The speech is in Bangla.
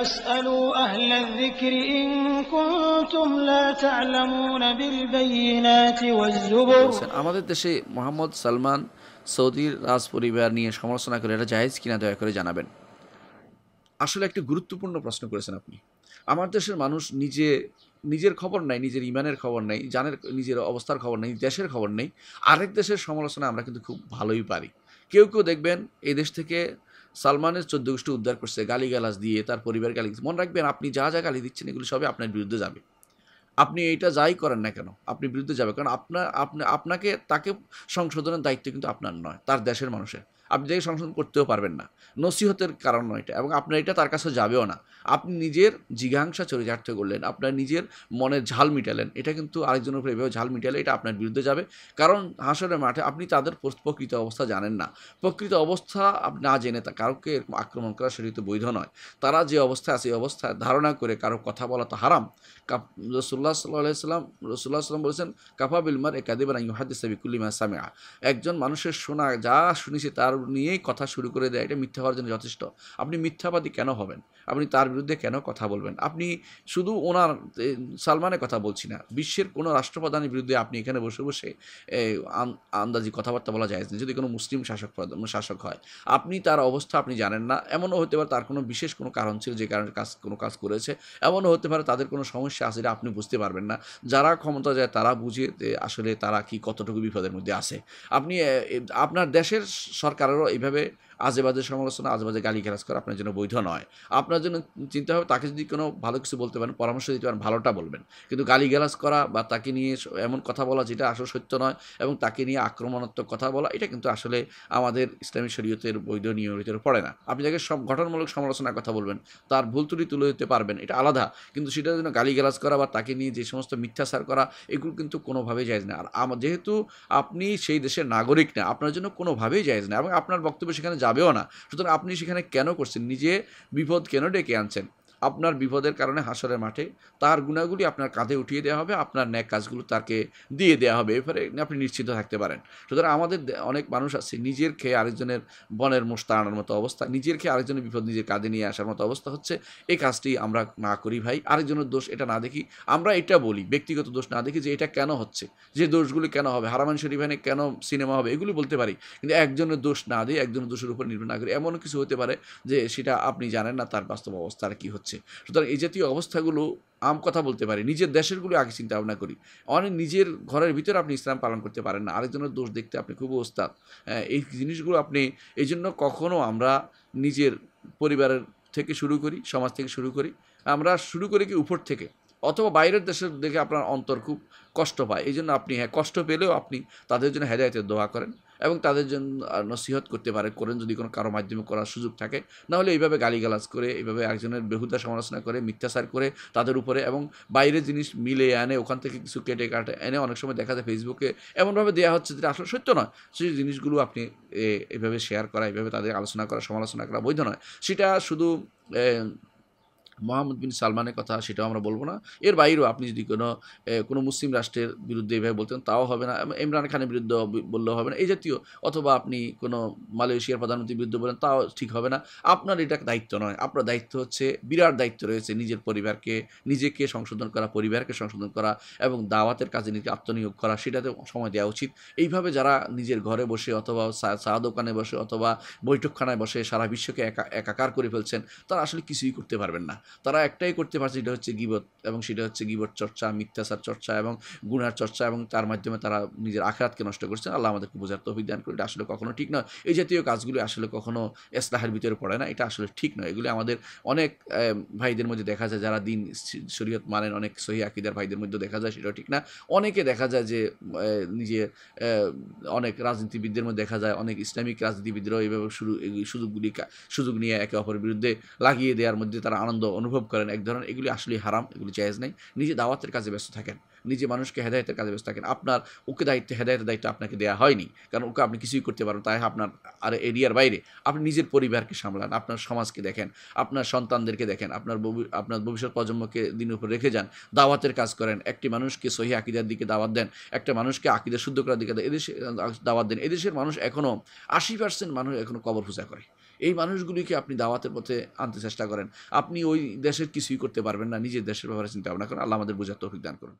আমাদের দেশে মোহাম্মদ সালমান সৌদির রাজ পরিবার নিয়ে সমালোচনা করে এটা জাহেজ কিনা দয়া করে জানাবেন আসলে একটি গুরুত্বপূর্ণ প্রশ্ন করেছেন আপনি আমার দেশের মানুষ নিজে নিজের খবর নাই নিজের ইমানের খবর নেই জানের নিজের অবস্থার খবর নেই দেশের খবর নেই আরেক দেশের সমালোচনা আমরা কিন্তু খুব ভালোই পারি কেউ কেউ দেখবেন এই দেশ থেকে সালমানের চোদ্দ উদ্ধার করছে গালিগালাজ দিয়ে তার পরিবারকে গালি মনে রাখবেন আপনি যা যা গালি দিচ্ছেন এগুলো সবই আপনার বিরুদ্ধে যাবে আপনি এইটা যাই করেন না কেন আপনি বিরুদ্ধে যাবে কারণ আপনার আপনাকে তাকে সংশোধনের দায়িত্ব কিন্তু আপনার নয় তার দেশের মানুষের আপনি তাকে সংশোধন করতেও পারবেন না নসিহতের কারণ নয় এটা এবং আপনার এটা তার কাছে যাবেও না আপনি নিজের জিজ্ঞাংসা চরিতার্থ করলেন আপনার নিজের মনের ঝাল মিটালেন এটা কিন্তু আরেকজনের উপরে এভাবে ঝাল মিটালে এটা আপনার বিরুদ্ধে যাবে কারণ হাসরের মাঠে আপনি তাদের প্রকৃত অবস্থা জানেন না প্রকৃত অবস্থা আপনি না জেনে তা কারোকে আক্রমণ করা সেটি তো বৈধ নয় তারা যে অবস্থায় আছে এই অবস্থায় ধারণা করে কারো কথা বলা তো হারাম রসুল্লাহ সাল্লাহ সাল্লাম রসুল্লাহ সাল্লাম বলেছেন কাফা বিলমার একাদিবান ইহাদিস সামিয়া একজন মানুষের শোনা যা শুনেছে তার তার নিয়েই কথা শুরু করে দেয় এটা মিথ্যা হওয়ার জন্য যথেষ্ট আপনি মিথ্যাবাদী কেন হবেন আপনি তার বিরুদ্ধে কেন কথা বলবেন আপনি শুধু ওনার সালমানের কথা বলছি না বিশ্বের কোনো রাষ্ট্রপ্রধানের বিরুদ্ধে আপনি এখানে বসে বসে আন্দাজি কথাবার্তা বলা যায় না যদি কোনো মুসলিম শাসক শাসক হয় আপনি তার অবস্থা আপনি জানেন না এমনও হতে পারে তার কোনো বিশেষ কোনো কারণ ছিল যে কারণে কাজ কোনো কাজ করেছে এমনও হতে পারে তাদের কোনো সমস্যা আছে আপনি বুঝতে পারবেন না যারা ক্ষমতা যায় তারা বুঝে আসলে তারা কি কতটুকু বিপদের মধ্যে আছে আপনি আপনার দেশের সরকার কারোরও এইভাবে আজেবাজে সমালোচনা আজেবাজে গালি খেলাস করা আপনার জন্য বৈধ নয় আপনার জন্য চিন্তা হবে তাকে যদি কোনো ভালো কিছু বলতে পারেন পরামর্শ দিতে পারেন ভালোটা বলবেন কিন্তু গালি গালাজ করা বা তাকে নিয়ে এমন কথা বলা যেটা আসলে সত্য নয় এবং তাকে নিয়ে আক্রমণাত্মক কথা বলা এটা কিন্তু আসলে আমাদের ইসলামী শরীয়তের বৈধ নিয়মের ভিতরে পড়ে না আপনি তাকে সব গঠনমূলক সমালোচনার কথা বলবেন তার ভুল ত্রুটি তুলে দিতে পারবেন এটা আলাদা কিন্তু সেটার জন্য গালি গালাজ করা বা তাকে নিয়ে যে সমস্ত মিথ্যাচার করা এগুলো কিন্তু কোনোভাবেই যায় না আর যেহেতু আপনি সেই দেশের নাগরিক না আপনার জন্য কোনোভাবেই যায় না এবং আপনার বক্তব্য সেখানে যাবেও না সুতরাং আপনি সেখানে কেন করছেন নিজে বিপদ কেন ডেকে আনছেন আপনার বিপদের কারণে হাসরের মাঠে তার গুণাগুলি আপনার কাঁধে উঠিয়ে দেওয়া হবে আপনার ন্যাক কাজগুলো তাকে দিয়ে দেওয়া হবে এরপরে আপনি নিশ্চিত থাকতে পারেন সুতরাং আমাদের অনেক মানুষ আছে নিজের খেয়ে আরেকজনের বনের তাড়ানোর মতো অবস্থা নিজের খেয়ে আরেকজনের বিপদ নিজের কাঁধে নিয়ে আসার মতো অবস্থা হচ্ছে এই কাজটি আমরা না করি ভাই আরেকজনের দোষ এটা না দেখি আমরা এটা বলি ব্যক্তিগত দোষ না দেখি যে এটা কেন হচ্ছে যে দোষগুলি কেন হবে হারামান শরীফানে কেন সিনেমা হবে এগুলি বলতে পারি কিন্তু একজনের দোষ না দিয়ে একজনের দোষের উপর নির্ভর না করি এমন কিছু হতে পারে যে সেটা আপনি জানেন না তার বাস্তব অবস্থা আর কী হচ্ছে হচ্ছে সুতরাং এই জাতীয় অবস্থাগুলো আম কথা বলতে পারি নিজের দেশেরগুলো আগে চিন্তা ভাবনা করি অনেক নিজের ঘরের ভিতরে আপনি ইসলাম পালন করতে পারেন না আরেকজনের দোষ দেখতে আপনি খুব ওস্তাদ হ্যাঁ, এই জিনিসগুলো আপনি এই জন্য কখনও আমরা নিজের পরিবারের থেকে শুরু করি সমাজ থেকে শুরু করি আমরা শুরু করি কি উপর থেকে অথবা বাইরের দেশের দেখে আপনার অন্তর খুব কষ্ট পায় এই জন্য আপনি হ্যাঁ কষ্ট পেলেও আপনি তাদের জন্য হেদায়তের দোয়া করেন এবং তাদের জন্য নসিহত করতে পারে করেন যদি কোনো কারো মাধ্যমে করার সুযোগ থাকে নাহলে এইভাবে গালিগালাজ করে এইভাবে একজনের বেহুদা সমালোচনা করে মিথ্যাচার করে তাদের উপরে এবং বাইরে জিনিস মিলে আনে ওখান থেকে কিছু কেটে কাটে এনে অনেক সময় দেখা যায় ফেসবুকে এমনভাবে দেওয়া হচ্ছে যেটা আসলে সত্য নয় সেই জিনিসগুলো আপনি এভাবে শেয়ার করা এভাবে তাদের আলোচনা করা সমালোচনা করা বৈধ নয় সেটা শুধু মোহাম্মদ বিন সালমানের কথা সেটাও আমরা বলবো না এর বাইরেও আপনি যদি কোনো কোনো মুসলিম রাষ্ট্রের বিরুদ্ধে এভাবে বলতেন তাও হবে না ইমরান খানের বিরুদ্ধে বললেও হবে না এই জাতীয় অথবা আপনি কোনো মালয়েশিয়ার প্রধানমন্ত্রীর বিরুদ্ধে বলেন তাও ঠিক হবে না আপনার এটা দায়িত্ব নয় আপনার দায়িত্ব হচ্ছে বিরাট দায়িত্ব রয়েছে নিজের পরিবারকে নিজেকে সংশোধন করা পরিবারকে সংশোধন করা এবং দাওয়াতের কাজে নিজেকে আত্মনিয়োগ করা সেটাতে সময় দেওয়া উচিত এইভাবে যারা নিজের ঘরে বসে অথবা চা দোকানে বসে অথবা বৈঠকখানায় বসে সারা বিশ্বকে একা একাকার করে ফেলছেন তারা আসলে কিছুই করতে পারবেন না তারা একটাই করতে পারছে এটা হচ্ছে গিবত এবং সেটা হচ্ছে গিবত চর্চা মিথ্যাচার চর্চা এবং গুণার চর্চা এবং তার মাধ্যমে তারা নিজের আখরাতকে নষ্ট করছে আল্লাহ আমাদেরকে বোঝার তৌফিক দান করে এটা আসলে কখনো ঠিক নয় এই জাতীয় কাজগুলি আসলে কখনো এসলাহের ভিতরে পড়ে না এটা আসলে ঠিক নয় এগুলি আমাদের অনেক ভাইদের মধ্যে দেখা যায় যারা দিন শরীয়ত মানেন অনেক সহি আকিদার ভাইদের মধ্যে দেখা যায় সেটাও ঠিক না অনেকে দেখা যায় যে নিজে অনেক রাজনীতিবিদদের মধ্যে দেখা যায় অনেক ইসলামিক রাজনীতিবিদরাও এইভাবে শুরু সুযোগগুলি সুযোগ নিয়ে একে অপরের বিরুদ্ধে লাগিয়ে দেওয়ার মধ্যে তারা আনন্দ অনুভব করেন এক ধরনের এগুলি আসলেই হারাম এগুলি জায়েজ নাই নিজে দাওয়াতের কাজে ব্যস্ত থাকেন নিজে মানুষকে হেদায়তের কাজে ব্যস্ত থাকেন আপনার ওকে দায়িত্ব হেদায়তের দায়িত্ব আপনাকে দেওয়া হয়নি কারণ ওকে আপনি কিছুই করতে পারেন তাই আপনার আর এরিয়ার বাইরে আপনি নিজের পরিবারকে সামলান আপনার সমাজকে দেখেন আপনার সন্তানদেরকে দেখেন আপনার আপনার ভবিষ্যৎ প্রজন্মকে দিনের উপর রেখে যান দাওয়াতের কাজ করেন একটি মানুষকে সহি আকিদার দিকে দাওয়াত দেন একটা মানুষকে আকিদা শুদ্ধ করার দিকে এদেশে দাওয়াত দেন এদেশের মানুষ এখনও আশি পার্সেন্ট মানুষ এখনও কবর পূজা করে এই মানুষগুলিকে আপনি দাওয়াতের পথে আনতে চেষ্টা করেন আপনি ওই দেশের কিছুই করতে পারবেন না নিজের দেশের ব্যাপারে চিন্তা ভাবনা করেন আল্লাহ আমাদের বোঝার তৌফিক দান করুন